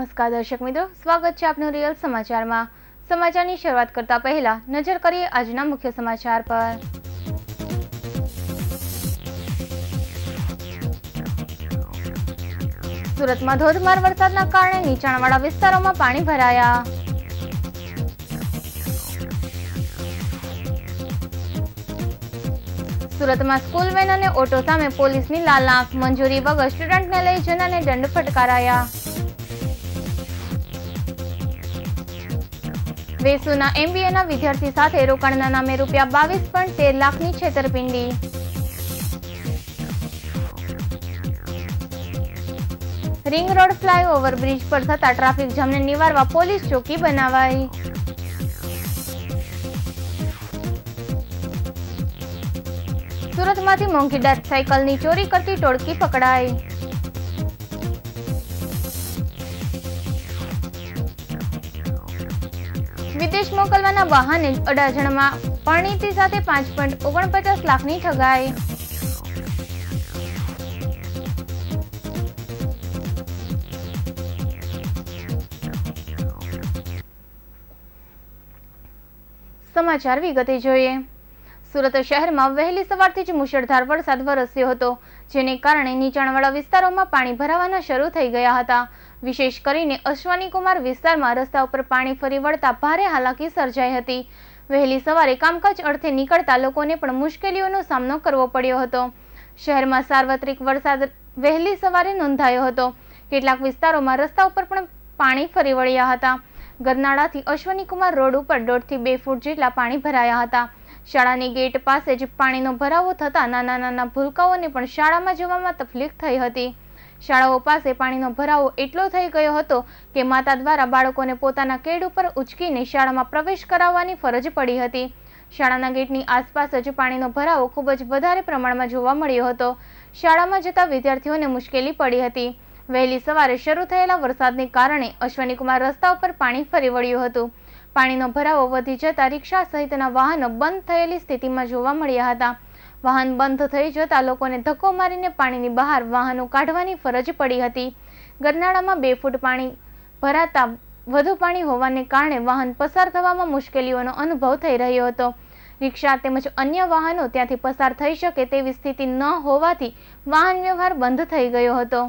નમસ્કાર દર્શક મિત્રો સ્વાગત છે આપનું રિયલ સમાચારમાં સમાચારની શરૂઆત કરતા પહેલા નજર કરીએ આજના મુખ્ય સમાચાર પર સુરતમાં ધોધમાર વરસાદના કારણે નીચાણવાળા વિસ્તારોમાં પાણી ભરાયા સુરતમાં સ્કૂલ વેન અને ઓટો સામે પોલીસની લાલ આંખ મંજૂરી વગર સ્ટુડન્ટને લઈ જનારને દંડ ફટકારાયા વેસુના એમબીએના વિદ્યાર્થી સાથે રોકાણના નામે રૂપિયા બાવીસ પોઈન્ટ તેર લાખની છેતરપિંડી રિંગ રોડ ફ્લાયઓવર બ્રિજ પર થતા ટ્રાફિક જામને નિવારવા પોલીસ ચોકી બનાવાઈ સુરતમાંથી મોંઘી મોંઘીદાર સાયકલની ચોરી કરતી ટોળકી પકડાઈ સંદેશ મોકલવાના વાહને અડાજણમાં પરણીતી સાથે પાંચ પોઈન્ટ ઓગણપચાસ લાખની ઠગાઈ સમાચાર વિગતે જોઈએ સુરત શહેરમાં વહેલી સવારથી જ મુશળધાર વરસાદ વરસ્યો હતો જેને કારણે નીચાણવાળા વિસ્તારોમાં પાણી ભરાવાના શરૂ થઈ ગયા હતા વિશેષ કરીને અશ્વની કુમાર વિસ્તારમાં રસ્તા ઉપર પાણી ફરી વળતા ભારે હાલાકી સર્જાઈ હતી વહેલી સવારે કામકાજ અર્થે નીકળતા લોકોને પણ મુશ્કેલીઓનો સામનો કરવો પડ્યો હતો શહેરમાં સાર્વત્રિક વરસાદ વહેલી સવારે નોંધાયો હતો કેટલાક વિસ્તારોમાં રસ્તા ઉપર પણ પાણી ફરી વળ્યા હતા ગરનાળાથી અશ્વનીકુમાર રોડ ઉપર દોઢથી બે ફૂટ જેટલા પાણી ભરાયા હતા શાળાની ગેટ પાસે જ પાણીનો ભરાવો થતાં નાના નાના ભૂલકાઓને પણ શાળામાં જવામાં તકલીફ થઈ હતી શાળાઓ પાસે પાણીનો ભરાવો એટલો થઈ ગયો હતો કે માતા દ્વારા બાળકોને પોતાના કેડ ઉપર ઉચકીને શાળામાં પ્રવેશ કરાવવાની ફરજ પડી હતી શાળાના ગેટની આસપાસ જ પાણીનો ભરાવો ખૂબ જ વધારે પ્રમાણમાં જોવા મળ્યો હતો શાળામાં જતા વિદ્યાર્થીઓને મુશ્કેલી પડી હતી વહેલી સવારે શરૂ થયેલા વરસાદને કારણે અશ્વનીકુમાર રસ્તા ઉપર પાણી ફરી વળ્યું હતું પાણીનો ભરાવો વધી જતા રિક્ષા સહિતના વાહનો બંધ થયેલી સ્થિતિમાં જોવા મળ્યા હતા વાહન બંધ થઈ જતા લોકોને ધક્કો મારીને પાણીની બહાર વાહનો કાઢવાની ફરજ પડી હતી ગરનાળામાં બે ફૂટ પાણી ભરાતા વધુ પાણી હોવાને કારણે વાહન પસાર થવામાં મુશ્કેલીઓનો અનુભવ થઈ રહ્યો હતો રિક્ષા તેમજ અન્ય વાહનો ત્યાંથી પસાર થઈ શકે તેવી સ્થિતિ ન હોવાથી વાહન વ્યવહાર બંધ થઈ ગયો હતો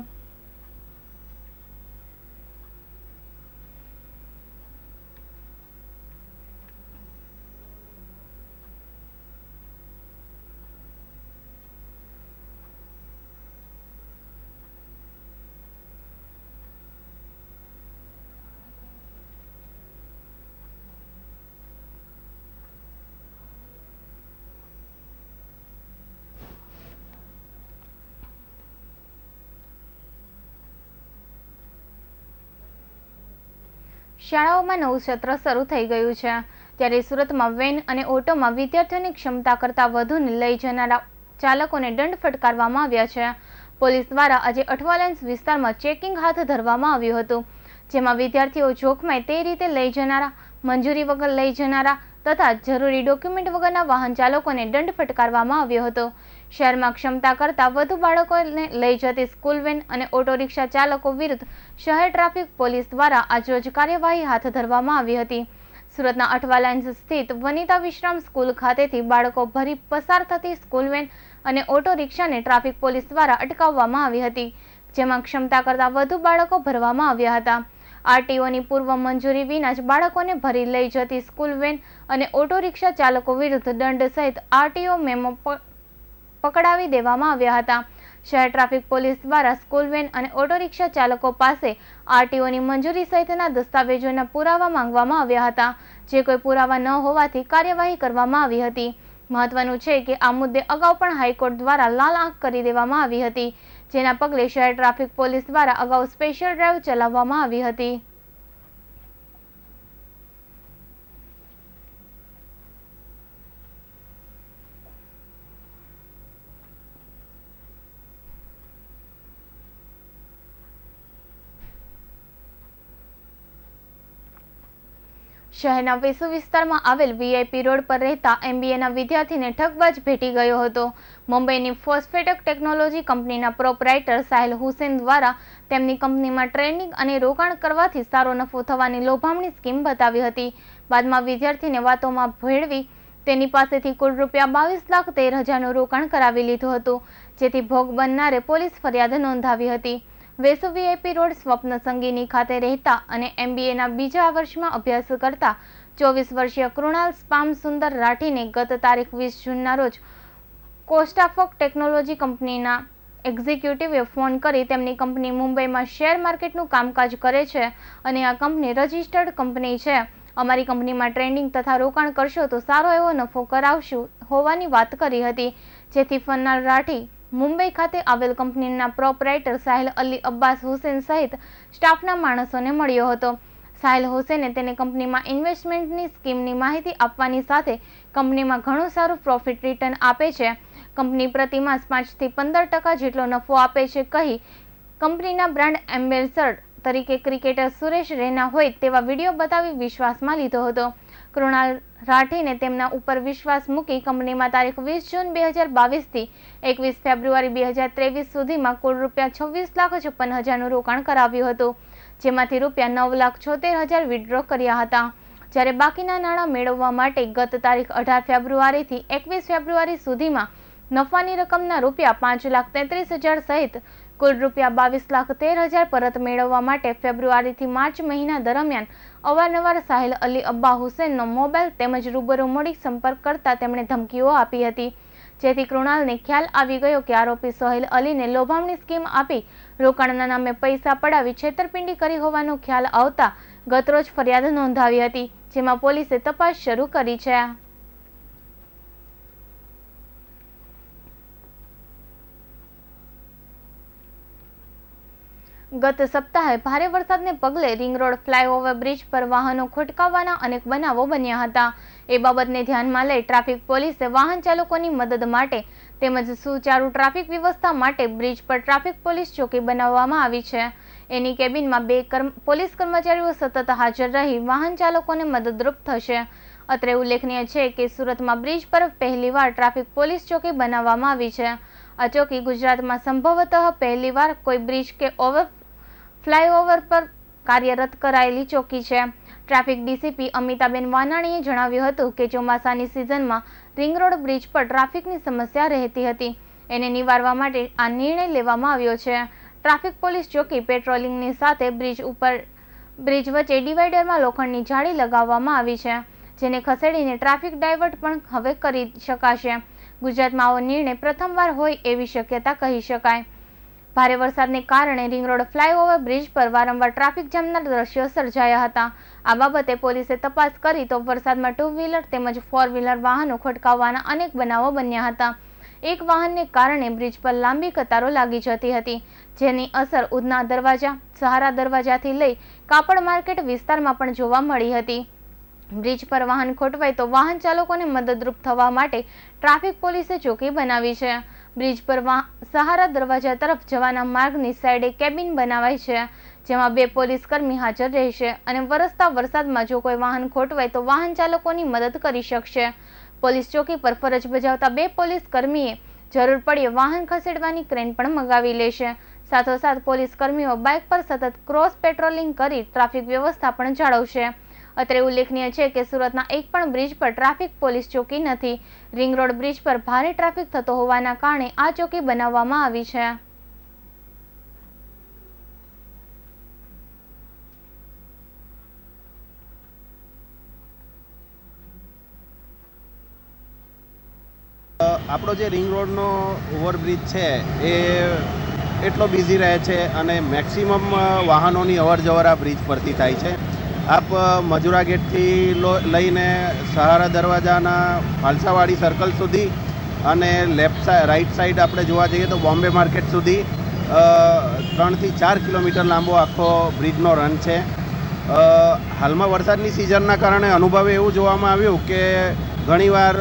શાળાઓમાં નવું સત્ર શરૂ થઈ ગયું છે ત્યારે સુરતમાં વેન અને ઓટોમાં વિદ્યાર્થીઓની ક્ષમતા કરતાં વધુને લઈ જનારા ચાલકોને દંડ ફટકારવામાં આવ્યા છે પોલીસ દ્વારા આજે અઠવાલેન્સ વિસ્તારમાં ચેકિંગ હાથ ધરવામાં આવ્યું હતું જેમાં વિદ્યાર્થીઓ જોખમાય તે રીતે લઈ જનારા મંજૂરી વગર લઈ જનારા તથા જરૂરી ડોક્યુમેન્ટ વગરના વાહન ચાલકોને દંડ ફટકારવામાં આવ્યો હતો શહેરમાં ક્ષમતા કરતાં વધુ બાળકોને લઈ જતી સ્કૂલ વેન અને ઓટો રિક્ષા ચાલકો વિરુદ્ધ શહેર ટ્રાફિક પોલીસ દ્વારા આજરોજ કાર્યવાહી હાથ ધરવામાં આવી હતી સુરતના અઠવાલાઇન્સ સ્થિત વનિતા વિશ્રામ સ્કૂલ ખાતેથી બાળકો ભરી પસાર થતી સ્કૂલ વેન અને ઓટો રિક્ષાને ટ્રાફિક પોલીસ દ્વારા અટકાવવામાં આવી હતી જેમાં ક્ષમતા કરતાં વધુ બાળકો ભરવામાં આવ્યા હતા આરટીઓની પૂર્વ મંજૂરી વિના જ બાળકોને ભરી લઈ જતી સ્કૂલ વેન અને ઓટો રિક્ષા ચાલકો વિરુદ્ધ દંડ સહિત આરટીઓ મેમો પકડાવી દેવામાં આવ્યા હતા શહેર ટ્રાફિક પોલીસ દ્વારા સ્કૂલ વેન અને ઓટો રિક્ષા ચાલકો પાસે આરટીઓની મંજૂરી સહિતના દસ્તાવેજોના પુરાવા માંગવામાં આવ્યા હતા જે કોઈ પુરાવા ન હોવાથી કાર્યવાહી કરવામાં આવી હતી મહત્વનું છે કે આ મુદ્દે અગાઉ પણ હાઈકોર્ટ દ્વારા લાલ આંખ કરી દેવામાં આવી હતી જેના પગલે શહેર ટ્રાફિક પોલીસ દ્વારા અગાઉ સ્પેશિયલ ડ્રાઈવ ચલાવવામાં આવી હતી શહેરના વેસુ વિસ્તારમાં આવેલ વીઆઈપી રોડ પર રહેતા એમબીએના વિદ્યાર્થીને ઠગબાજ ભેટી ગયો હતો મુંબઈની ફોસ્ફેટક ટેકનોલોજી કંપનીના પ્રોપરાઇટર સાહેલ હુસેન દ્વારા તેમની કંપનીમાં ટ્રેનિંગ અને રોકાણ કરવાથી સારો નફો થવાની લોભામણી સ્કીમ બતાવી હતી બાદમાં વિદ્યાર્થીને વાતોમાં ભેળવી તેની પાસેથી કુલ રૂપિયા બાવીસ લાખ તેર હજારનું રોકાણ કરાવી લીધું હતું જેથી ભોગ બનનારે પોલીસ ફરિયાદ નોંધાવી હતી વેસુ વીઆઈપી રોડ સ્વપ્ન સંગીની ખાતે રહેતા અને એમબીએના બીજા વર્ષમાં અભ્યાસ કરતા ચોવીસ વર્ષીય કૃણાલ સ્પામ સુંદર રાઠીને ગત તારીખ વીસ જૂનના રોજ કોસ્ટાફોક ટેકનોલોજી કંપનીના એક્ઝિક્યુટિવે ફોન કરી તેમની કંપની મુંબઈમાં શેર માર્કેટનું કામકાજ કરે છે અને આ કંપની રજિસ્ટર્ડ કંપની છે અમારી કંપનીમાં ટ્રેન્ડિંગ તથા રોકાણ કરશો તો સારો એવો નફો કરાવશું હોવાની વાત કરી હતી જેથી ફન્નાર રાઠી મુંબઈ ખાતે આવેલ કંપનીના પ્રોપરાઇટર સાહિલ અલી અબ્બાસ હુસેન સહિત સ્ટાફના માણસોને મળ્યો હતો સાહેલ હુસેને તેને કંપનીમાં ઇન્વેસ્ટમેન્ટની સ્કીમની માહિતી આપવાની સાથે કંપનીમાં ઘણું સારું પ્રોફિટ રિટર્ન આપે છે કંપની પ્રતિમાસ પાંચથી પંદર ટકા જેટલો નફો આપે છે કહી કંપનીના બ્રાન્ડ એમ્બેસડર તરીકે ક્રિકેટર સુરેશ રૈના હોય તેવા વિડીયો બતાવી વિશ્વાસમાં લીધો હતો કૃણાલ રાઠીને તેમના ઉપર વિશ્વાસ મૂકી કંપનીમાં તારીખ વીસ જૂન બે હજાર બાવીસથી એકવીસ ફેબ્રુઆરી બે હજાર ત્રેવીસ સુધીમાં કુલ રૂપિયા છવ્વીસ લાખ છપ્પન હજારનું રોકાણ કરાવ્યું હતું જેમાંથી રૂપિયા નવ લાખ છોતેર હજાર વિડ્રો કર્યા હતા જ્યારે બાકીના નાણાં મેળવવા માટે ગત તારીખ અઢાર ફેબ્રુઆરીથી એકવીસ ફેબ્રુઆરી સુધીમાં નફાની રકમના રૂપિયા પાંચ લાખ તેત્રીસ હજાર સહિત કુલ રૂપિયા બાવીસ લાખ તેર હજાર પરત મેળવવા માટે ફેબ્રુઆરીથી માર્ચ મહિના દરમિયાન અવારનવાર સાહિલ અલી અબ્બા હુસેનનો મોબાઈલ તેમજ રૂબરૂ મળી સંપર્ક કરતા તેમણે ધમકીઓ આપી હતી જેથી કૃણાલને ખ્યાલ આવી ગયો કે આરોપી સોહેલ અલીને લોભામણી સ્કીમ આપી રોકાણના નામે પૈસા પડાવી છેતરપિંડી કરી હોવાનો ખ્યાલ આવતા ગતરોજ ફરિયાદ નોંધાવી હતી જેમાં પોલીસે તપાસ શરૂ કરી છે ગત સપ્તાહે ભારે વરસાદને પગલે રિંગ રોડ ફ્લાયઓવર બ્રિજ પર વાહનો ખોટકાવવાના અનેક બનાવો બન્યા હતા એ બાબતને ધ્યાનમાં લઈ ટ્રાફિક પોલીસે વાહન ચાલકોની મદદ માટે તેમજ સુચારુ ટ્રાફિક વ્યવસ્થા માટે બ્રિજ પર ટ્રાફિક પોલીસ ચોકી બનાવવામાં આવી છે એની કેબિનમાં બે પોલીસ કર્મચારીઓ સતત હાજર રહી વાહન ચાલકોને મદદરૂપ થશે અત્રે ઉલ્લેખનીય છે કે સુરતમાં બ્રિજ પર પહેલીવાર ટ્રાફિક પોલીસ ચોકી બનાવવામાં આવી છે અચોકી ગુજરાતમાં સંભવતઃ પહેલીવાર કોઈ બ્રિજ કે ઓવર ફ્લાયઓવર પર કાર્યરત કરાયેલી ચોકી છે ટ્રાફિક ડીસીપી અમિતાબેન વાનાણીએ જણાવ્યું હતું કે ચોમાસાની સિઝનમાં રિંગ રોડ બ્રિજ પર ટ્રાફિકની સમસ્યા રહેતી હતી એને નિવારવા માટે આ નિર્ણય લેવામાં આવ્યો છે ટ્રાફિક પોલીસ ચોકી પેટ્રોલિંગની સાથે બ્રિજ ઉપર બ્રિજ વચ્ચે ડિવાઈડરમાં લોખંડની જાળી લગાવવામાં આવી છે જેને ખસેડીને ટ્રાફિક ડાયવર્ટ પણ હવે કરી શકાશે ગુજરાતમાં આવો નિર્ણય પ્રથમવાર હોય એવી શક્યતા કહી શકાય ભારે વરસાદને કારણે રિંગરોડ ફ્લાયઓવર બ્રિજ પર વારંવાર ટ્રાફિક જામના દ્રશ્યો સર્જાયા હતા આ બાબતે પોલીસે તપાસ કરી તો વરસાદમાં ટુ વ્હીલર તેમજ ફોર વ્હીલર વાહનો ખડકાવવાના અનેક બનાવો બન્યા હતા એક વાહનને કારણે બ્રિજ પર લાંબી કતારો લાગી જતી હતી જેની અસર ઉધના દરવાજા સહારા દરવાજાથી લઈ કાપડ માર્કેટ વિસ્તારમાં પણ જોવા મળી હતી બ્રિજ પર વાહન ખોટવાય તો વાહન ચાલકોને મદદરૂપ થવા માટે ટ્રાફિક પોલીસે ચોકી બનાવી છે બ્રિજ પર સહારા દરવાજા તરફ જવાના માર્ગની સાઈડે કેબિન બનાવાય છે જેમાં બે પોલીસકર્મી હાજર રહેશે અને વરસતા વરસાદમાં જો કોઈ વાહન ખોટવાય તો વાહન ચાલકોની મદદ કરી શકશે પોલીસ ચોકી પર ફરજ બજાવતા બે પોલીસ કર્મીએ જરૂર પડે વાહન ખસેડવાની ક્રેન પણ મગાવી લેશે સાથોસાથ પોલીસ કર્મીઓ બાઇક પર સતત ક્રોસ પેટ્રોલિંગ કરી ટ્રાફિક વ્યવસ્થા પણ જાળવશે અત્રે ઉલ્લેખનીય છે કે સુરતના એક પણ બ્રિજ પર ટ્રાફિક પોલીસ ચોકી નથી રિંગ રોડ બ્રિજ પર ભારે ટ્રાફિક થતો હોવાના કારણે આ ચોકી બનાવવામાં આવી છે આપણો જે રિંગ રોડનો ઓવરબ્રિજ છે એ એટલો બિઝી રહે છે અને મેક્સિમમ વાહનોની અવર જવર આ બ્રિજ પરથી થાય છે આપ મજુરા ગેટથી લઈને સહારા દરવાજાના ફાલસાવાડી સર્કલ સુધી અને લેફ્ટ સાઈડ રાઈટ સાઈડ આપણે જોવા જઈએ તો બોમ્બે માર્કેટ સુધી ત્રણથી ચાર કિલોમીટર લાંબો આખો બ્રિજનો રન છે હાલમાં વરસાદની સિઝનના કારણે અનુભવે એવું જોવામાં આવ્યું કે ઘણીવાર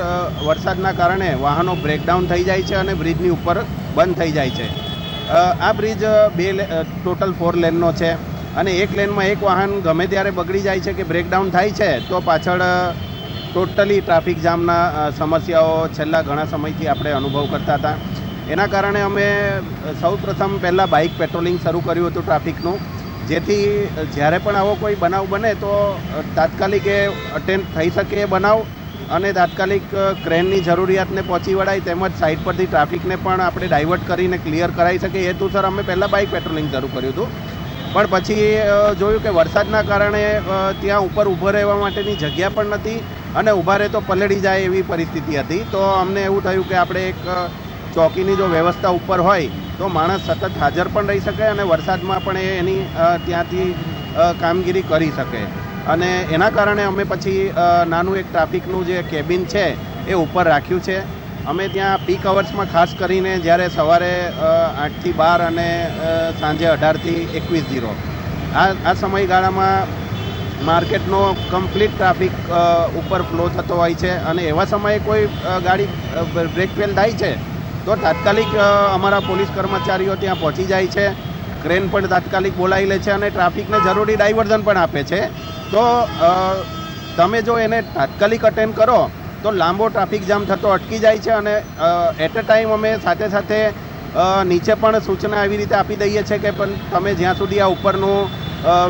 વરસાદના કારણે વાહનો બ્રેકડાઉન થઈ જાય છે અને બ્રિજની ઉપર બંધ થઈ જાય છે આ બ્રિજ બે ટોટલ ફોર લેનનો છે અને એક લેનમાં એક વાહન ગમે ત્યારે બગડી જાય છે કે બ્રેકડાઉન થાય છે તો પાછળ ટોટલી ટ્રાફિક જામના સમસ્યાઓ છેલ્લા ઘણા સમયથી આપણે અનુભવ કરતા હતા એના કારણે અમે સૌ પ્રથમ પહેલાં બાઇક પેટ્રોલિંગ શરૂ કર્યું હતું ટ્રાફિકનું જેથી જ્યારે પણ આવો કોઈ બનાવ બને તો તાત્કાલિક એ અટેન્ડ થઈ શકે એ બનાવ અને તાત્કાલિક ક્રેનની જરૂરિયાતને પહોંચી વળાય તેમજ સાઇડ પરથી ટ્રાફિકને પણ આપણે ડાયવર્ટ કરીને ક્લિયર કરાવી શકીએ હેતુસર અમે પહેલાં બાઇક પેટ્રોલિંગ શરૂ કર્યું હતું પણ પછી જોયું કે વરસાદના કારણે ત્યાં ઉપર ઊભો રહેવા માટેની જગ્યા પણ નથી અને ઊભા રહે તો પલળી જાય એવી પરિસ્થિતિ હતી તો અમને એવું થયું કે આપણે એક ચોકીની જો વ્યવસ્થા ઉપર હોય તો માણસ સતત હાજર પણ રહી શકે અને વરસાદમાં પણ એ એની ત્યાંથી કામગીરી કરી શકે અને એના કારણે અમે પછી નાનું એક ટ્રાફિકનું જે કેબિન છે એ ઉપર રાખ્યું છે અમે ત્યાં પીક અવર્સમાં ખાસ કરીને જ્યારે સવારે આઠથી બાર અને સાંજે અઢારથી એકવીસ જીરો આ આ સમયગાળામાં માર્કેટનો કમ્પ્લીટ ટ્રાફિક ઉપર ફ્લો થતો હોય છે અને એવા સમયે કોઈ ગાડી બ્રેક ફેલ થાય છે તો તાત્કાલિક અમારા પોલીસ કર્મચારીઓ ત્યાં પહોંચી જાય છે ક્રેન પણ તાત્કાલિક બોલાવી લે છે અને ટ્રાફિકને જરૂરી ડાયવર્ઝન પણ આપે છે તો તમે જો એને તાત્કાલિક અટેન્ડ કરો તો લાંબો ટ્રાફિક જામ થતો અટકી જાય છે અને એટ અ ટાઈમ અમે સાથે સાથે નીચે પણ સૂચના એવી રીતે આપી દઈએ છીએ કે પણ તમે જ્યાં સુધી આ ઉપરનું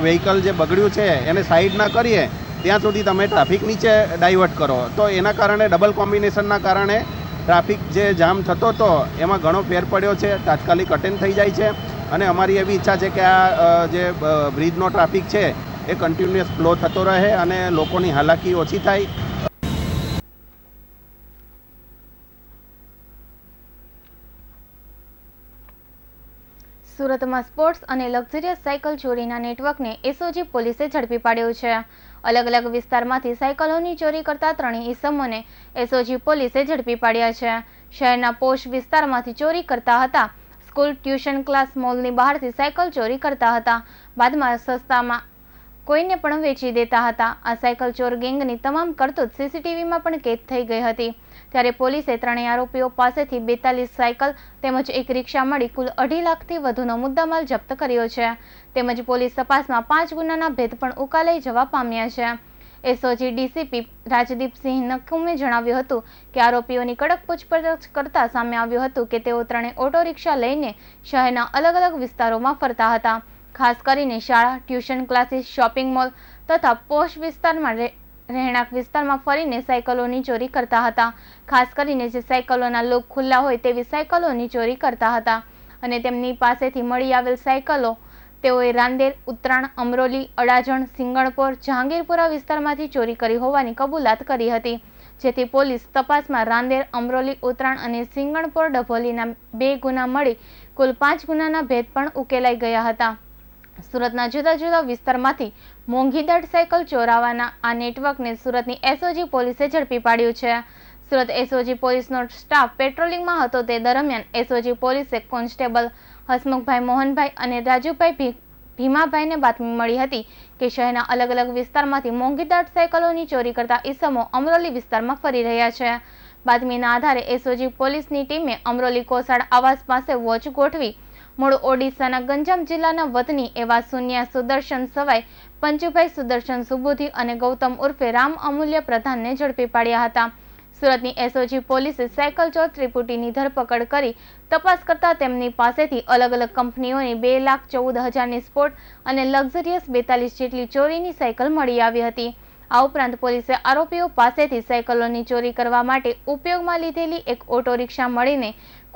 વ્હીકલ જે બગડ્યું છે એને સાઈડ ના કરીએ ત્યાં સુધી તમે ટ્રાફિક નીચે ડાયવર્ટ કરો તો એના કારણે ડબલ કોમ્બિનેશનના કારણે ટ્રાફિક જે જામ થતો હતો એમાં ઘણો ફેર પડ્યો છે તાત્કાલિક અટેન્ડ થઈ જાય છે અને અમારી એવી ઈચ્છા છે કે આ જે બ્રિજનો ટ્રાફિક છે એ કન્ટિન્યુઅસ ફ્લો થતો રહે અને લોકોની હાલાકી ઓછી થાય સુરતમાં સ્પોર્ટ્સ અને લક્ઝરિયસ સાયકલ ચોરીના નેટવર્કને એસઓજી પોલીસે ઝડપી પાડ્યું છે અલગ અલગ વિસ્તારમાંથી સાયકલોની ચોરી કરતા ત્રણેય ઇસમોને એસઓજી પોલીસે ઝડપી પાડ્યા છે શહેરના પોશ વિસ્તારમાંથી ચોરી કરતા હતા સ્કૂલ ટ્યુશન ક્લાસ મોલની બહારથી સાયકલ ચોરી કરતા હતા બાદમાં સસ્તામાં કોઈને પણ વેચી દેતા હતા આ સાયકલ ચોર ગેંગની તમામ કરતૂત સીસીટીવીમાં પણ કેદ થઈ ગઈ હતી ત્યારે પોલીસે ત્રણેય આરોપીઓ પાસેથી બેતાલીસ સાયકલ તેમજ એક રિક્ષા મળી કુલ અઢી લાખથી વધુનો મુદ્દામાલ જપ્ત કર્યો છે તેમજ પોલીસ તપાસમાં પાંચ ગુનાના ભેદ પણ ઉકાલાઈ જવા પામ્યા છે એસઓજી ડીસીપી રાજદીપસિંહ નખુમે જણાવ્યું હતું કે આરોપીઓની કડક પૂછપરછ કરતા સામે આવ્યું હતું કે તેઓ ત્રણે ઓટો રિક્ષા લઈને શહેરના અલગ અલગ વિસ્તારોમાં ફરતા હતા ખાસ કરીને શાળા ટ્યુશન ક્લાસીસ શોપિંગ મોલ તથા પોશ વિસ્તારમાં રહેણાંક વિસ્તારમાં ફરીને સાયકલોની ચોરી કરતા હતા ખાસ કરીને જે સાયકલોના લોક ખુલ્લા હોય તેવી સાયકલોની ચોરી કરતા હતા અને તેમની પાસેથી મળી આવેલ સાયકલો તેઓએ રાંદેર ઉત્તરાણ અમરોલી અડાજણ સિંગણપોર જહાંગીરપુરા વિસ્તારમાંથી ચોરી કરી હોવાની કબૂલાત કરી હતી જેથી પોલીસ તપાસમાં રાંદેર અમરોલી ઉત્તરાણ અને સિંગણપોર ડભોલીના બે ગુના મળી કુલ પાંચ ગુનાના ભેદ પણ ઉકેલાઈ ગયા હતા સુરતના જુદા જુદા વિસ્તારમાંથી મોંઘી દડ સાયકલ ચોરાવાના આ નેટવર્કને સુરતની એસઓજી પોલીસે ઝડપી પાડ્યું છે સુરત એસઓજી પોલીસનો સ્ટાફ પેટ્રોલિંગમાં હતો તે દરમિયાન એસઓજી પોલીસે કોન્સ્ટેબલ હસમુખભાઈ મોહનભાઈ અને રાજુભાઈ ભીમાભાઈને બાતમી મળી હતી કે શહેરના અલગ અલગ વિસ્તારમાંથી મોંઘી દડ સાયકલોની ચોરી કરતા ઇસમો અમરોલી વિસ્તારમાં ફરી રહ્યા છે બાતમીના આધારે એસઓજી પોલીસની ટીમે અમરોલી કોસાડ આવાસ પાસે વોચ ગોઠવી મૂળ ઓડિશાના ગંજામ જિલ્લાના વતની એવા સુનિયા સુદર્શન સવાઈ પંચુભાઈ સુદર્શન સુબુધી અને ગૌતમ ઉર્ફે રામ અમૂલ્ય પ્રધાનને ઝડપી પાડ્યા હતા સુરતની એસઓજી પોલીસે સાયકલ ચોર ત્રિપુટીની ધરપકડ કરી તપાસ કરતા તેમની પાસેથી અલગ અલગ કંપનીઓની બે લાખ ચૌદ હજારની સ્પોર્ટ અને લક્ઝરિયસ બેતાલીસ જેટલી ચોરીની સાયકલ મળી આવી હતી આ ઉપરાંત પોલીસે આરોપીઓ પાસેથી સાયકલોની ચોરી કરવા માટે ઉપયોગમાં લીધેલી એક ઓટો રિક્ષા મળીને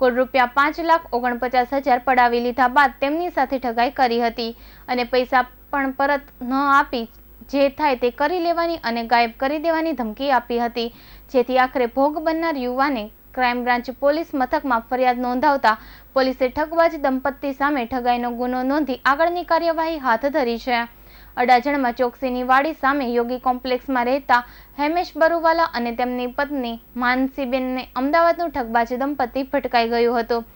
કુલ રૂપિયા પાંચ લાખ ઓગણપચાસ હજાર પડાવી લીધા બાદ તેમની સાથે ઠગાઈ કરી હતી અને પૈસા પણ પરત ન આપી જે થાય તે કરી લેવાની અને ગાયબ કરી દેવાની ધમકી આપી હતી જેથી આખરે ભોગ બનનાર યુવાને ક્રાઇમ બ્રાન્ચ પોલીસ મથકમાં ફરિયાદ નોંધાવતા પોલીસે ઠગબાજ દંપતી સામે ઠગાઈનો ગુનો નોંધી આગળની કાર્યવાહી હાથ ધરી છે અડાજણમાં ચોકસીની વાડી સામે યોગી કોમ્પ્લેક્સમાં રહેતા હેમેશ બરુવાલા અને તેમની પત્ની માનસીબેનને અમદાવાદનું ઠગબાજ દંપતી ભટકાઈ ગયું હતું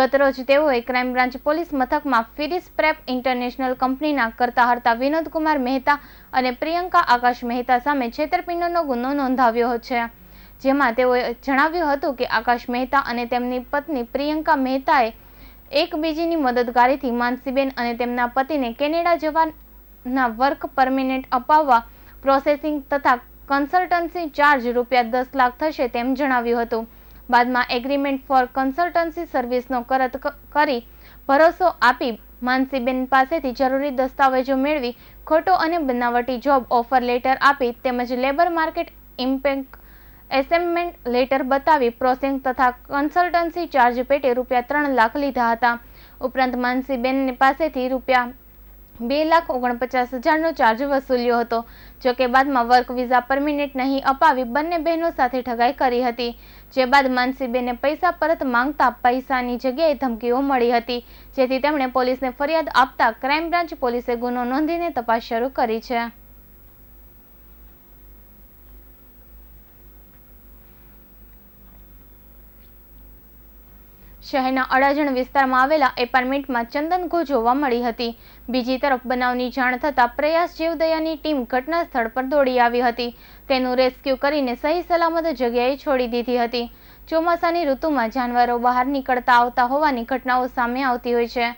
ગતરોજ તેઓએ ક્રાઇમ બ્રાન્ચ પોલીસ મથકમાં ફિરિસ પ્રેપ ઇન્ટરનેશનલ કંપનીના કરતા હર્તા વિનોદકુમાર મહેતા અને પ્રિયંકા આકાશ મહેતા સામે છેતરપિંડનો ગુનો નોંધાવ્યો છે જેમાં તેઓએ જણાવ્યું હતું કે આકાશ મહેતા અને તેમની પત્ની પ્રિયંકા મહેતાએ એકબીજીની મદદગારીથી માનસીબેન અને તેમના પતિને કેનેડા જવા ના વર્ક પરમિનેન્ટ અપાવવા પ્રોસેસિંગ તથા કન્સલ્ટન્સી ચાર્જ રૂપિયા દસ લાખ થશે તેમ જણાવ્યું હતું બાદમાં એગ્રીમેન્ટ ફોર કન્સલ્ટન્સી સર્વિસનો કરત કરી ભરોસો આપી માનસીબેન પાસેથી જરૂરી દસ્તાવેજો મેળવી ખોટો અને બનાવટી જોબ ઓફર લેટર આપી તેમજ labour market impact assessment letter બતાવી પ્રોસેસિંગ તથા કન્સલ્ટન્સી ચાર્જ પેટે રૂપિયા ત્રણ લાખ લીધા હતા ઉપરાંત માનસીબેન પાસેથી રૂપિયા બે લાખ ઓગણપચાસ હજારનો ચાર્જ વસૂલ્યો હતો જોકે બાદમાં વર્ક વિઝા પરમિનેટ નહીં અપાવી બંને બહેનો સાથે ઠગાઈ કરી હતી જે બાદ માનસીબેને પૈસા પરત માંગતા પૈસાની જગ્યાએ ધમકીઓ મળી હતી જેથી તેમણે પોલીસને ફરિયાદ આપતા ક્રાઇમ બ્રાન્ચ પોલીસે ગુનો નોંધીને તપાસ શરૂ કરી છે શહેરના અડાજણ વિસ્તારમાં આવેલા એપાર્ટમેન્ટમાં ચંદન ચંદનકો જોવા મળી હતી બીજી તરફ બનાવની જાણ થતાં પ્રયાસ જીવદયાની ટીમ ઘટના સ્થળ પર દોડી આવી હતી તેનું રેસ્ક્યુ કરીને સહી સલામત જગ્યાએ છોડી દીધી હતી ચોમાસાની ઋતુમાં જાનવરો બહાર નીકળતા આવતા હોવાની ઘટનાઓ સામે આવતી હોય છે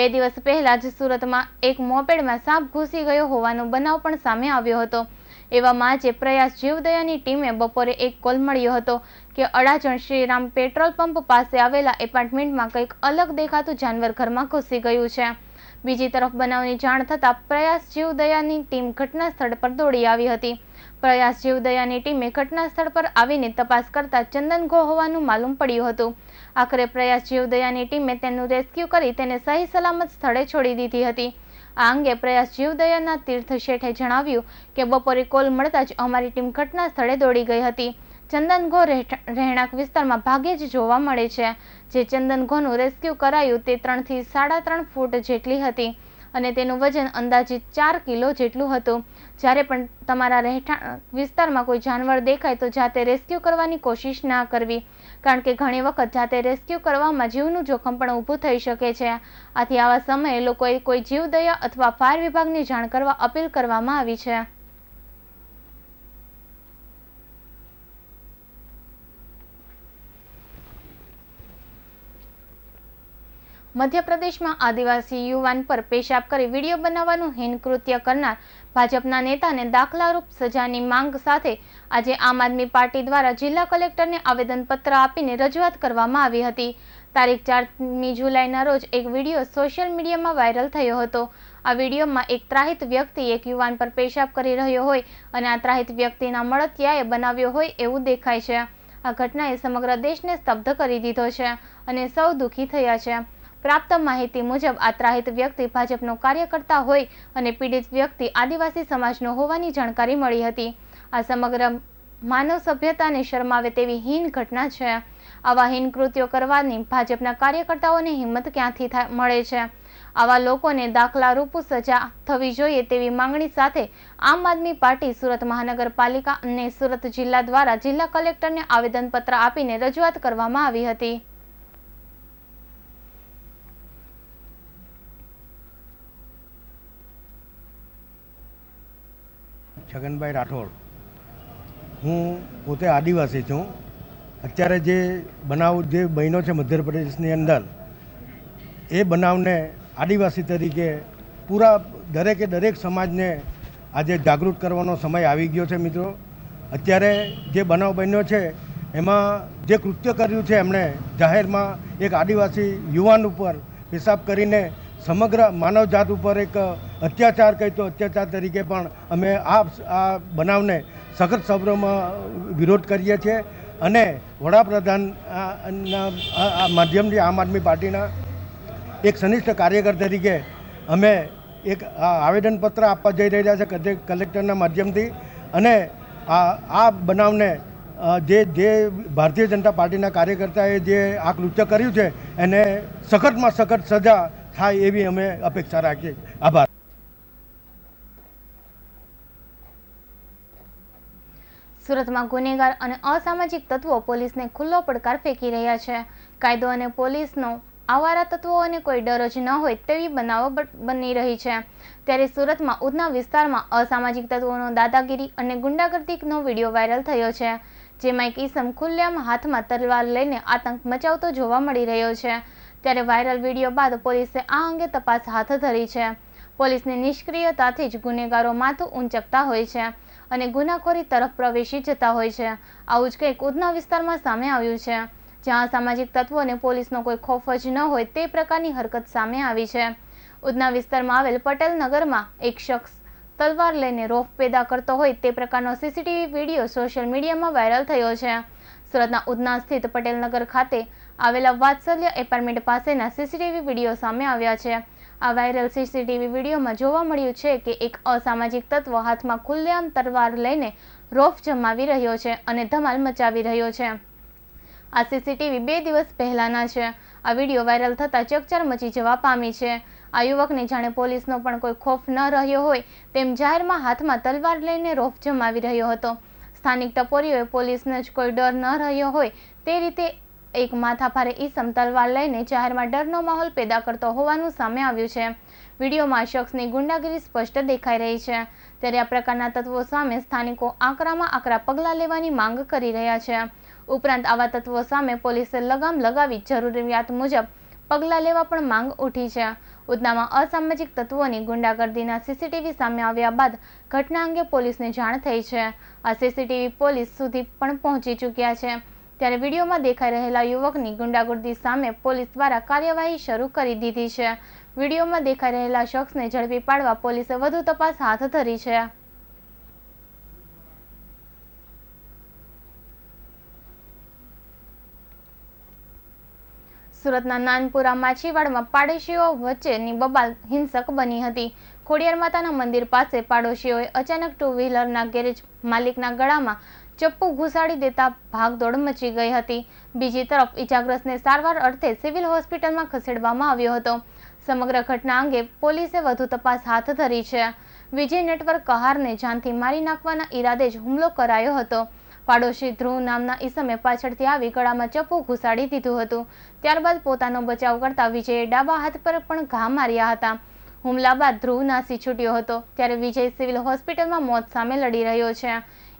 બે દિવસ પહેલા જ સુરતમાં એક મોપેડમાં સાપ ઘૂસી ગયો હોવાનો બનાવ પણ સામે આવ્યો હતો એવામાં જે પ્રયાસ જીવદયાની ટીમે બપોરે એક કોલ મળ્યો હતો કે અડાજણ શ્રીરામ પેટ્રોલ પંપ પાસે આવેલા એપાર્ટમેન્ટમાં કંઈક અલગ દેખાતું જાનવર ઘરમાં ઘૂસી ગયું છે બીજી તરફ બનાવની જાણ થતાં પ્રયાસ જીવદયાની ટીમ ઘટના સ્થળ પર દોડી આવી હતી પ્રયાસ જીવદયાની ટીમે ઘટનાસ્થળ પર આવીને તપાસ કરતા ચંદન ગો હોવાનું માલુમ પડ્યું હતું આખરે પ્રયાસ જીવદયાની ટીમે તેનું રેસ્ક્યુ કરી તેને સહી સલામત સ્થળે છોડી દીધી હતી આ અંગે પ્રયાસ જીવદયાના તીર્થ શેઠે જણાવ્યું કે બપોરે કોલ મળતા જ અમારી ટીમ ઘટના સ્થળે દોડી ગઈ હતી ચંદનગો રહેણાંક વિસ્તારમાં ભાગે જ જોવા મળે છે જે ચંદનગોનું રેસ્ક્યુ કરાયું તે ત્રણથી સાડા ત્રણ ફૂટ જેટલી હતી અને તેનું વજન અંદાજિત ચાર કિલો જેટલું હતું જ્યારે પણ તમારા રહેઠાણ વિસ્તારમાં કોઈ જાનવર દેખાય તો જાતે રેસ્ક્યુ કરવાની કોશિશ ના કરવી કારણ કે ઘણી વખત જાતે રેસ્ક્યુ કરવામાં જીવનું જોખમ પણ ઊભું થઈ શકે છે આથી આવા સમયે લોકોએ કોઈ જીવદયા અથવા ફાયર વિભાગને જાણ કરવા અપીલ કરવામાં આવી છે મધ્યપ્રદેશમાં આદિવાસી યુવાન પર પેશાબ કરી વિડીયો બનાવવાનું હિનકૃત્ય કરનાર ભાજપના નેતાને દાખલારૂપ સજાની માંગ સાથે આજે આમ આદમી પાર્ટી દ્વારા જિલ્લા કલેક્ટરને આવેદનપત્ર આપીને રજૂઆત કરવામાં આવી હતી તારીખ ચારમી જુલાઈના રોજ એક વિડીયો સોશિયલ મીડિયામાં વાયરલ થયો હતો આ વિડીયોમાં એક ત્રાહિત વ્યક્તિ એક યુવાન પર પેશાબ કરી રહ્યો હોય અને આ ત્રાહિત વ્યક્તિના મળતિયાએ બનાવ્યો હોય એવું દેખાય છે આ ઘટનાએ સમગ્ર દેશને સ્તબ્ધ કરી દીધો છે અને સૌ દુઃખી થયા છે પ્રાપ્ત માહિતી મુજબ આ ત્રાહિત વ્યક્તિ ભાજપનો કાર્યકર્તા હોય અને પીડિત વ્યક્તિ આદિવાસી સમાજનો હોવાની જાણકારી મળી હતી આ સમગ્ર માનવ સભ્યતાને શરમાવે તેવી હીન ઘટના છે આવા હીન કૃત્યો કરવાની ભાજપના કાર્યકર્તાઓને હિંમત ક્યાંથી મળે છે આવા લોકોને દાખલારૂપ સજા થવી જોઈએ તેવી માંગણી સાથે આમ આદમી પાર્ટી સુરત મહાનગરપાલિકા અને સુરત જિલ્લા દ્વારા જિલ્લા કલેક્ટરને આવેદનપત્ર આપીને રજૂઆત કરવામાં આવી હતી છગનભાઈ રાઠોડ હું પોતે આદિવાસી છું અત્યારે જે બનાવ જે બન્યો છે મધ્યપ્રદેશની અંદર એ બનાવને આદિવાસી તરીકે પૂરા દરેકે દરેક સમાજને આજે જાગૃત કરવાનો સમય આવી ગયો છે મિત્રો અત્યારે જે બનાવ બન્યો છે એમાં જે કૃત્ય કર્યું છે એમણે જાહેરમાં એક આદિવાસી યુવાન ઉપર પેશાબ કરીને સમગ્ર માનવજાત ઉપર એક અત્યાચાર કહી તો અત્યાચાર તરીકે પણ અમે આ આ બનાવને સખત શબ્દોમાં વિરોધ કરીએ છીએ અને વડાપ્રધાનના માધ્યમથી આમ આદમી પાર્ટીના એક સનિષ્ઠ કાર્યકર તરીકે અમે એક આવેદનપત્ર આપવા જઈ રહ્યા છે કલેક્ટરના માધ્યમથી અને આ આ બનાવને જે જે ભારતીય જનતા પાર્ટીના કાર્યકર્તાએ જે આ કૃત્ય કર્યું છે એને સખતમાં સખત સજા થાય એવી અમે અપેક્ષા રાખીએ આભાર સુરતમાં ગુનેગાર અને અસામાજિક તત્વો પોલીસને ખુલ્લો પડકાર ફેંકી રહ્યા છે કાયદો અને પોલીસનો આવારા તત્વોને કોઈ ડર જ ન હોય તેવી બનાવો બની રહી છે ત્યારે સુરતમાં ઉધના વિસ્તારમાં અસામાજિક તત્વોનો દાદાગીરી અને ગુંડાગર્દીનો વિડીયો વાયરલ થયો છે જેમાં એક ઈસમ ખુલ્લેઆમ હાથમાં તલવાર લઈને આતંક મચાવતો જોવા મળી રહ્યો છે ત્યારે વાયરલ વિડીયો બાદ પોલીસે આ અંગે તપાસ હાથ ધરી છે પોલીસની નિષ્ક્રિયતાથી જ ગુનેગારો માથું ઊંચકતા હોય છે અને ગુનાખોરી તરફ પ્રવેશી જતા હોય છે આવું જ કંઈક ઉધના વિસ્તારમાં સામે આવ્યું છે જ્યાં સામાજિક તત્વોને પોલીસનો કોઈ ખોફ જ ન હોય તે પ્રકારની હરકત સામે આવી છે ઉધના વિસ્તારમાં આવેલ પટેલ નગરમાં એક શખ્સ તલવાર લઈને રોફ પેદા કરતો હોય તે પ્રકારનો સીસીટીવી વિડીયો સોશિયલ મીડિયામાં વાયરલ થયો છે સુરતના ઉધના સ્થિત પટેલનગર ખાતે આવેલા વાત્સલ્ય એપાર્ટમેન્ટ પાસેના સીસીટીવી વિડીયો સામે આવ્યા છે આ વાયરલ સીસીટીવી વિડીયોમાં જોવા મળ્યું છે કે એક અસામાજિક તત્વ હાથમાં ખુલ્લેઆમ તલવાર લઈને રોફ જમાવી રહ્યો છે અને ધમાલ મચાવી રહ્યો છે આ સીસીટીવી બે દિવસ પહેલાના છે આ વિડીયો વાયરલ થતાં ચકચાર મચી જવા પામી છે આ યુવકને જાણે પોલીસનો પણ કોઈ ખોફ ન રહ્યો હોય તેમ જાહેરમાં હાથમાં તલવાર લઈને રોફ જમાવી રહ્યો હતો સ્થાનિક ટપોરીઓએ પોલીસને જ કોઈ ડર ન રહ્યો હોય તે રીતે એક માથાભારે ઈસમ તલવાર લઈને જાહેરમાં ડરનો માહોલ પેદા કરતો હોવાનું સામે આવ્યું છે વિડીયોમાં શખ્સની ગુંડાગીરી સ્પષ્ટ દેખાઈ રહી છે ત્યારે આ પ્રકારના તત્વો સામે સ્થાનિકો આકરામાં આકરા પગલાં લેવાની માંગ કરી રહ્યા છે ઉપરાંત આવા તત્વો સામે પોલીસે લગામ લગાવી જરૂરિયાત મુજબ પગલાં લેવા પણ માંગ ઉઠી છે ઉધનામાં અસામાજિક તત્વોની ગુંડાગર્દીના સીસીટીવી સામે આવ્યા બાદ ઘટના અંગે પોલીસને જાણ થઈ છે આ સીસીટીવી પોલીસ સુધી પણ પહોંચી ચૂક્યા છે ત્યારે વિડીયોમાં દેખાઈ રહેલા યુવકની ગુંડાગુર્દી સામે પોલીસ દ્વારા કાર્યવાહી શરૂ કરી દીધી છે વિડીયોમાં દેખાઈ રહેલા શખ્સને ઝડપી પાડવા પોલીસે વધુ તપાસ હાથ ધરી છે સુરતના નાનપુરા માછીવાડમાં પાડોશીઓ વચ્ચેની બબાલ હિંસક બની હતી ખોડિયાર માતાના મંદિર પાસે પાડોશીઓએ અચાનક ટુ વ્હીલરના ગેરેજ માલિકના ગળામાં ચપ્પુ ઘુસાડી દેતા ભાગદોડ મચી ગઈ હતી બીજી તરફ ઇજાગ્રસ્તને સારવાર અર્થે સિવિલ હોસ્પિટલમાં ખસેડવામાં આવ્યો હતો સમગ્ર ઘટના અંગે પોલીસે વધુ તપાસ હાથ ધરી છે વિજય નેટવર્ક કહારને જાનથી મારી નાખવાના ઈરાદે જ હુમલો કરાયો હતો પાડોશી ધ્રુવ નામના ઈસમે પાછળથી આવી ગળામાં ચપ્પુ ઘુસાડી દીધું હતું ત્યારબાદ પોતાનો બચાવ કરતા વિજયે ડાબા હાથ પર પણ ઘા માર્યા હતા હુમલા બાદ ધ્રુવ નાસી છૂટ્યો હતો ત્યારે વિજય સિવિલ હોસ્પિટલમાં મોત સામે લડી રહ્યો છે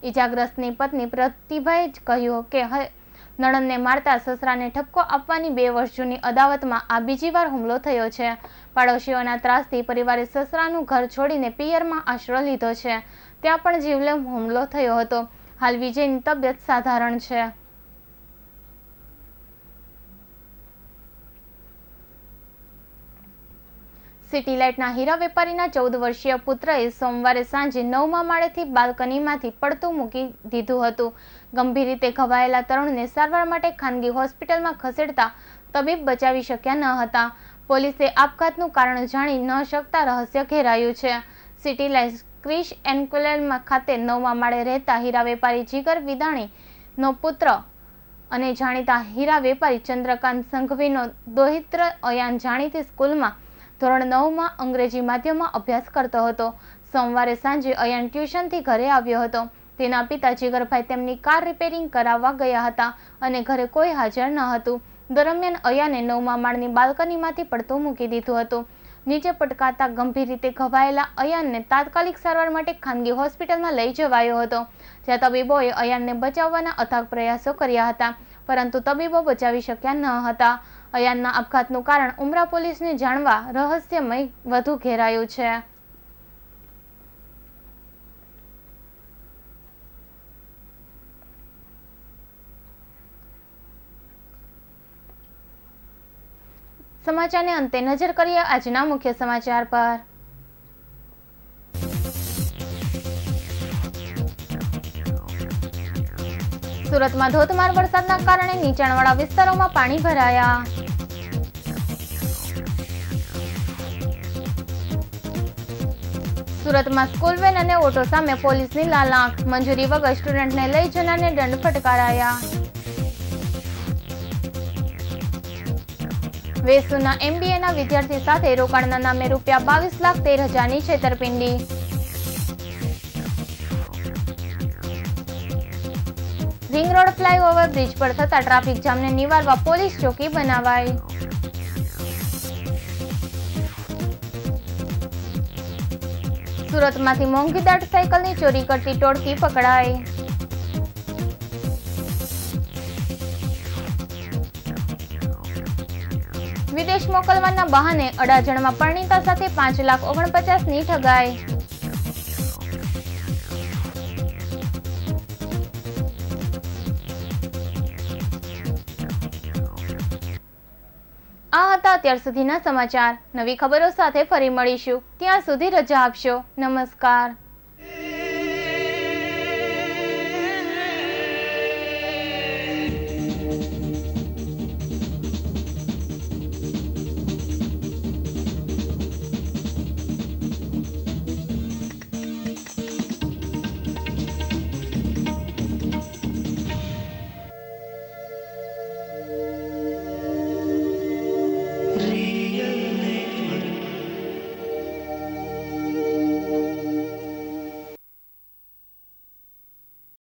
ઇજાગ્રસ્તની પત્ની પ્રતિભાએ જ કહ્યું કે નણંદને મારતા સસરાને ઠપકો આપવાની બે વર્ષ જૂની અદાવતમાં આ બીજી વાર હુમલો થયો છે પાડોશીઓના ત્રાસથી પરિવારે સસરાનું ઘર છોડીને પિયરમાં આશરો લીધો છે ત્યાં પણ જીવલેમ હુમલો થયો હતો હાલ વિજયની તબિયત સાધારણ છે સિટીલાઇટના હીરા વેપારીના ચૌદ વર્ષીય પુત્રએ સોમવારે સાંજે નવમા માળેથી બાલ્કનીમાંથી પડતું મૂકી દીધું હતું ગંભીર રીતે ઘવાયેલા તરુણને સારવાર માટે ખાનગી હોસ્પિટલમાં ખસેડતા તબીબ બચાવી શક્યા ન હતા પોલીસે આપઘાતનું કારણ જાણી ન શકતા રહસ્ય ઘેરાયું છે સિટી લાઇફ ક્રિશ એન્કુલેલમાં ખાતે નવમા માળે રહેતા હીરા વેપારી જીગર વિદાણીનો પુત્ર અને જાણીતા હીરા વેપારી ચંદ્રકાંત સંઘવીનો દોહિત્ર અયાન જાણીતી સ્કૂલમાં ધોરણ નવમાં અંગ્રેજી માધ્યમમાં અભ્યાસ કરતો હતો સોમવારે સાંજે અયાન ટ્યુશનથી ઘરે આવ્યો હતો તેના પિતા જીગરભાઈ તેમની કાર રિપેરિંગ કરાવવા ગયા હતા અને ઘરે કોઈ હાજર ન હતું દરમિયાન અયાને નવમા માળની બાલ્કનીમાંથી પડતું મૂકી દીધું હતું નીચે પટકાતા ગંભીર રીતે ઘવાયેલા અયાનને તાત્કાલિક સારવાર માટે ખાનગી હોસ્પિટલમાં લઈ જવાયો હતો જ્યાં તબીબોએ અયાનને બચાવવાના અથાગ પ્રયાસો કર્યા હતા પરંતુ તબીબો બચાવી શક્યા ન હતા અયાનના આપઘાતનું કારણ ઉમરા પોલીસને જાણવા રહસ્યમય વધુ ઘેરાયું છે સમાચારને અંતે નજર કરીએ આજના મુખ્ય સમાચાર પર સુરતમાં ધોધમાર વરસાદના કારણે નીચાણવાળા વિસ્તારોમાં પાણી ભરાયા સુરતમાં સ્કૂલ વેન અને ઓટો સામે પોલીસની લાલ આંખ મંજૂરી વગર સ્ટુડન્ટને લઈ જનારને દંડ ફટકારાયા વેસુના એમબીએના વિદ્યાર્થી સાથે રોકાણના નામે રૂપિયા બાવીસ લાખ તેર હજારની છેતરપિંડી રિંગ રોડ ફ્લાયઓવર બ્રિજ પર થતા ટ્રાફિક જામને નિવારવા પોલીસ ચોકી બનાવાઈ સુરતમાંથી મોંઘી સાયકલની ચોરી કરતી ટોળકી પકડાઈ વિદેશ મોકલવાના બહાને અડાજણમાં પરણીતા સાથે પાંચ લાખ ઓગણપચાસની ઠગાઈ આ હતા અત્યાર સુધીના સમાચાર નવી ખબરો સાથે ફરી મળીશું ત્યાં સુધી રજા આપશો નમસ્કાર